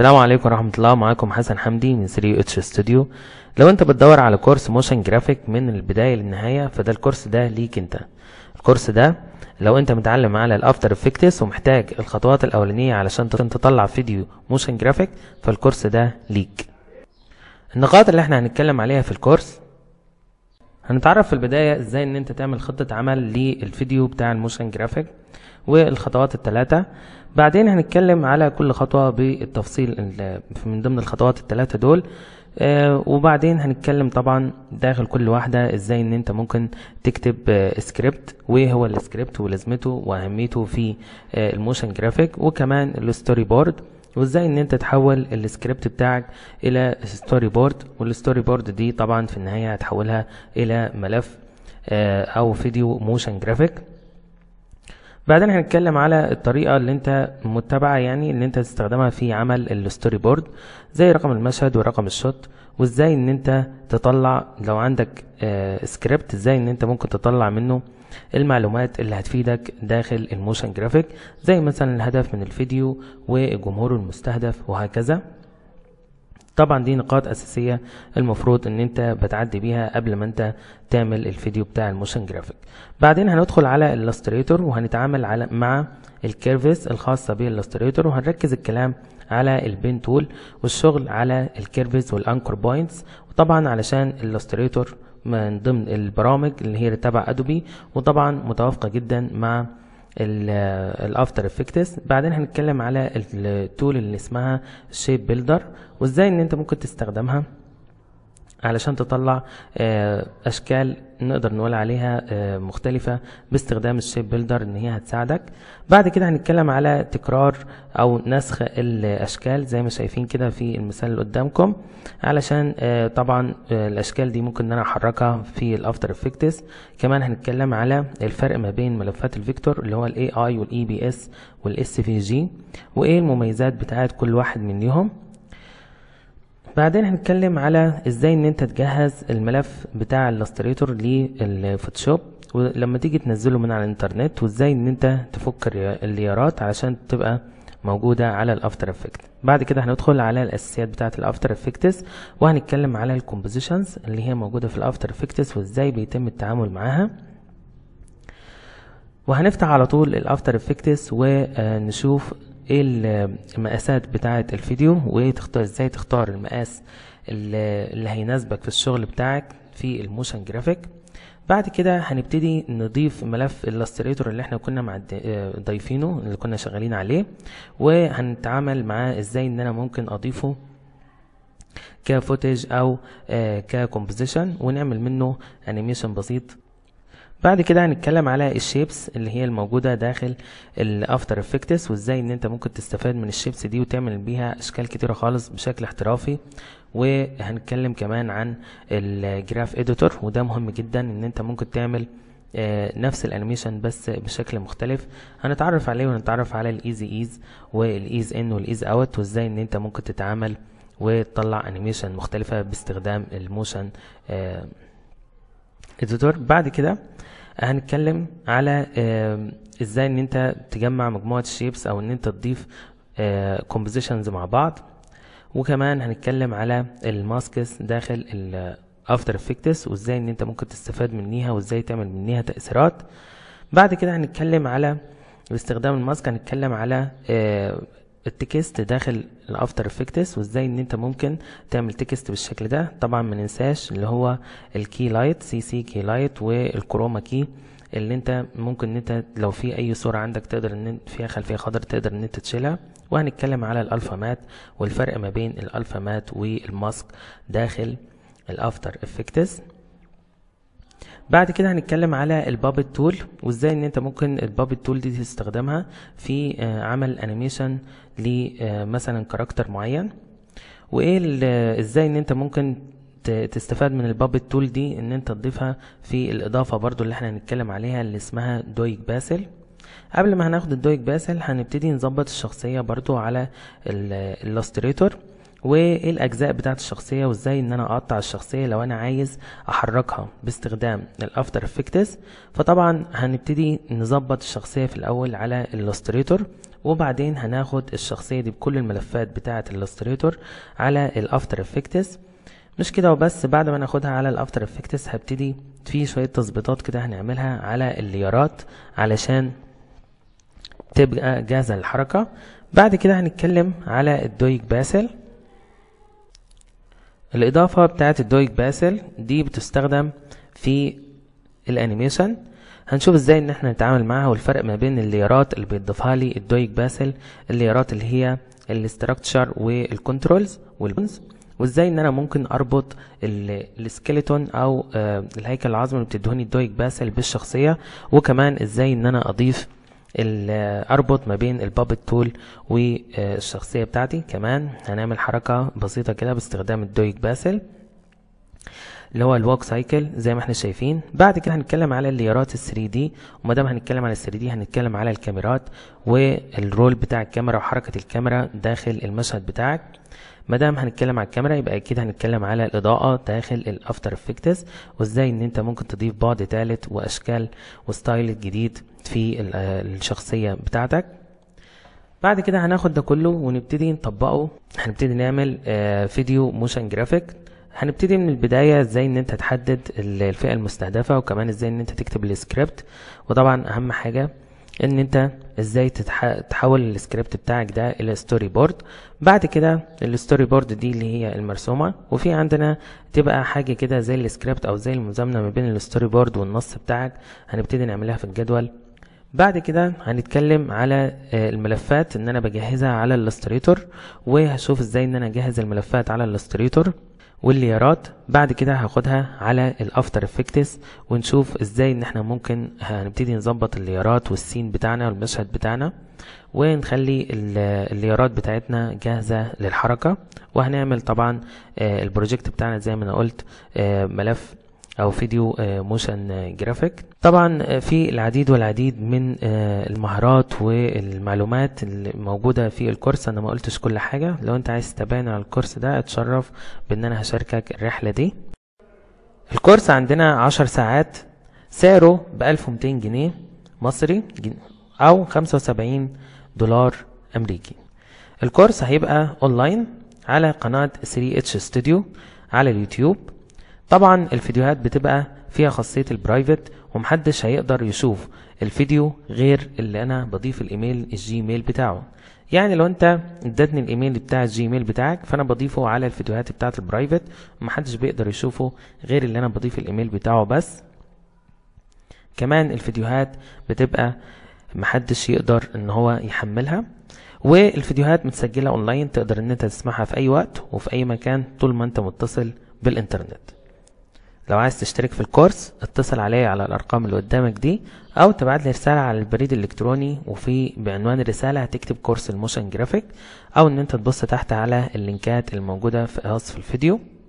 السلام عليكم ورحمة الله معاكم حسن حمدي من 3 اتش ستوديو لو انت بتدور على كورس موشن جرافيك من البداية للنهاية فده الكورس ده ليك انت الكورس ده لو انت متعلم على الافتر افكتس ومحتاج الخطوات الاولانية علشان تطلع فيديو موشن جرافيك فالكورس ده ليك النقاط اللي احنا هنتكلم عليها في الكورس هنتعرف في البداية ازاي ان انت تعمل خطة عمل للفيديو بتاع الموشن جرافيك والخطوات التلاتة بعدين هنتكلم على كل خطوة بالتفصيل من ضمن الخطوات الثلاثة دول آه، وبعدين هنتكلم طبعا داخل كل واحدة ازاي ان انت ممكن تكتب سكريبت آه، وايه هو السكريبت ولازمته واهميته في آه، الموشن جرافيك وكمان الستوري بورد وازاي ان انت تحول السكريبت بتاعك الى ستوري بورد والستوري بورد دي طبعا في النهاية هتحولها الى ملف او فيديو موشن جرافيك بعدين هنتكلم على الطريقة اللي انت متبعة يعني اللي انت تستخدمها في عمل الستوري بورد زي رقم المشهد ورقم الشوت وازاي ان انت تطلع لو عندك آه سكريبت ازاي ان انت ممكن تطلع منه المعلومات اللي هتفيدك داخل الموشن جرافيك زي مثلا الهدف من الفيديو والجمهور المستهدف وهكذا طبعا دي نقاط اساسيه المفروض ان انت بتعدي بيها قبل ما انت تعمل الفيديو بتاع الموشن جرافيك بعدين هندخل على الإلستريتور وهنتعامل على مع الكيرفز الخاصه بالإلستريتور وهنركز الكلام على البين تول والشغل على الكيرفز والانكر بوينتس وطبعا علشان الإلستريتور من ضمن البرامج اللي هي تبع ادوبي وطبعا متوافقه جدا مع الافتر افكتس بعدين هنتكلم على التول اللي اسمها شيب بيلدر وازاي ان انت ممكن تستخدمها علشان تطلع آه، اشكال نقدر نقول عليها آه، مختلفة باستخدام الشيب بيلدر ان هي هتساعدك بعد كده هنتكلم على تكرار او نسخ الاشكال زي ما شايفين كده في المثال اللي قدامكم علشان آه، طبعا آه، الاشكال دي ممكن ان انا احركها في الافتر افكتس كمان هنتكلم على الفرق ما بين ملفات الفيكتور اللي هو الاي اي والاي بي e اس والاس في جي وايه المميزات بتاعت كل واحد منهم بعدين هنتكلم على ازاي ان انت تجهز الملف بتاع الاستريتور للفوتوشوب ولما تيجي تنزله من على الانترنت وازاي ان انت تفك الليارات علشان تبقى موجودة على الافتر افكت بعد كده هندخل على الاساسيات بتاعة الافتر افكتس وهنتكلم على الكومبوزيشنز اللي هي موجودة في الافتر افكتس وازاي بيتم التعامل معاها وهنفتح على طول الافتر افكتس ونشوف ايه المقاسات بتاعة الفيديو وايه تختار ازاي تختار المقاس اللي هيناسبك في الشغل بتاعك في الموشن جرافيك بعد كده هنبتدي نضيف ملف الاستريتور اللي احنا كنا ضايفينه اللي كنا شغالين عليه وهنتعامل معاه ازاي ان انا ممكن اضيفه كفوتج او آه، ككومبوزيشن ونعمل منه انيميشن بسيط بعد كده هنتكلم على الشيبس اللي هي الموجودة داخل الافتر افكتس وازاي ان انت ممكن تستفاد من الشيبس دي وتعمل بيها اشكال كتيرة خالص بشكل احترافي وهنتكلم كمان عن الجراف اديتور وده مهم جدا ان انت ممكن تعمل آه، نفس الانيميشن بس بشكل مختلف هنتعرف عليه وهنتعرف على الايزي ايز والايز ان والايز اوت وازاي ان انت ممكن تتعامل وتطلع انيميشن مختلفة باستخدام الموشن آه التوتور بعد كده هنتكلم على ازاي ان انت تجمع مجموعة شيبس او ان انت تضيف كومبوزيشنز آه، مع بعض وكمان هنتكلم على الماسكس داخل الافتر افكتس وازاي ان انت ممكن تستفاد منيها وازاي تعمل منيها تأثيرات بعد كده هنتكلم على باستخدام الماسك هنتكلم على آه، التكست داخل الافتر افكتس وازاي ان انت ممكن تعمل تكست بالشكل ده طبعا ما ننساش اللي هو الكي لايت سي سي كي لايت والكروما كي اللي انت ممكن ان انت لو في اي صوره عندك تقدر ان فيها خلفيه خضر تقدر ان انت تشيلها وهنتكلم على الالفا مات والفرق ما بين الالفا مات والماسك داخل الافتر افكتس بعد كده هنتكلم على البابت تول وازاي ان انت ممكن البابت تول دي تستخدمها في آه، عمل انيميشن لمثلا كاركتر معين وايه آه، ازاي ان انت ممكن تستفاد من البابت تول دي ان انت تضيفها في الاضافه برضو اللي احنا هنتكلم عليها اللي اسمها دويك باسل قبل ما هناخد الدويك باسل هنبتدي نظبط الشخصيه برضو على الاستريتور آه، وايه الاجزاء بتاعه الشخصيه وازاي ان انا اقطع الشخصيه لو انا عايز احركها باستخدام الافتر افكتس فطبعا هنبتدي نظبط الشخصيه في الاول على الاستريتور وبعدين هناخد الشخصيه دي بكل الملفات بتاعه الاستريتور على الافتر افكتس مش كده وبس بعد ما ناخدها على الافتر افكتس هبتدي في شويه تظبيطات كده هنعملها على الليارات علشان تبقى جاهزه للحركه بعد كده هنتكلم على الدويك باسل الإضافة بتاعت الدويك باسل دي بتستخدم في الأنيميشن هنشوف ازاي ان احنا نتعامل معاها والفرق ما بين الليارات اللي بيضيفها لي الدويك باسل الليارات اللي هي الاستراكتشر والكنترولز والبنز وازاي ان انا ممكن اربط السكيلتون او آه، الهيكل العظمي اللي بتدهني الدويك باسل بالشخصيه وكمان ازاي ان انا اضيف اربط ما بين البابت تول والشخصيه بتاعتي كمان هنعمل حركه بسيطه كده باستخدام الدويك باسل اللي هو الوك سايكل زي ما احنا شايفين بعد كده هنتكلم على الليارات ال 3 دي وما دام هنتكلم على ال 3 دي هنتكلم على الكاميرات والرول بتاع الكاميرا وحركه الكاميرا داخل المشهد بتاعك ما دام هنتكلم على الكاميرا يبقى اكيد هنتكلم على الاضاءه داخل الافتر افكتس وازاي ان انت ممكن تضيف بعد ثالث واشكال وستايل جديد في آه، الشخصيه بتاعتك بعد كده هناخد ده كله ونبتدي نطبقه هنبتدي نعمل فيديو موشن جرافيك هنبتدي من البداية ازاي ان انت تحدد الفئة المستهدفة وكمان ازاي ان انت تكتب السكريبت وطبعا اهم حاجة ان انت ازاي تحول السكريبت بتاعك ده الى ستوري بورد بعد كده الستوري بورد دي اللي هي المرسومه وفي عندنا تبقى حاجه كده زي السكريبت او زي المزامنه ما بين الستوري بورد والنص بتاعك هنبتدي نعملها في الجدول بعد كده هنتكلم على آه، الملفات ان انا بجهزها على الاستريتور وهشوف ازاي ان انا اجهز الملفات على الاستريتور والليارات بعد كده هاخدها على الافتر افكتس ونشوف ازاي ان احنا ممكن هنبتدي نظبط الليارات والسين بتاعنا والمشهد بتاعنا ونخلي الليارات بتاعتنا جاهزة للحركة وهنعمل طبعا آه، البروجكت بتاعنا زي ما انا قلت آه، ملف او فيديو آه، موشن جرافيك آه، طبعا آه، في العديد والعديد من المهارات والمعلومات الموجودة في الكورس انا ما قلتش كل حاجة لو انت عايز تتابعنا على الكورس ده اتشرف بان انا هشاركك الرحلة دي الكورس عندنا عشر ساعات سعره ب 1200 جنيه مصري او 75 دولار امريكي الكورس هيبقى اونلاين على قناة 3H Studio على اليوتيوب طبعا الفيديوهات بتبقى فيها خاصية البرايفت ومحدش هيقدر يشوف الفيديو غير اللي انا بضيف الايميل الجيميل بتاعه يعني لو انت ادتني الايميل بتاع الجيميل بتاعك فانا بضيفه على الفيديوهات بتاعت البرايفت ومحدش بيقدر يشوفه غير اللي انا بضيف الايميل بتاعه بس كمان الفيديوهات بتبقى محدش يقدر ان هو يحملها والفيديوهات متسجلة اونلاين تقدر ان انت تسمعها في اي وقت وفي اي مكان طول ما انت متصل بالانترنت لو عايز تشترك في الكورس اتصل عليا على الارقام اللي قدامك دي او تبعت لي رساله على البريد الالكتروني وفي بعنوان الرساله هتكتب كورس الموشن جرافيك او ان انت تبص تحت على اللينكات الموجوده في وصف الفيديو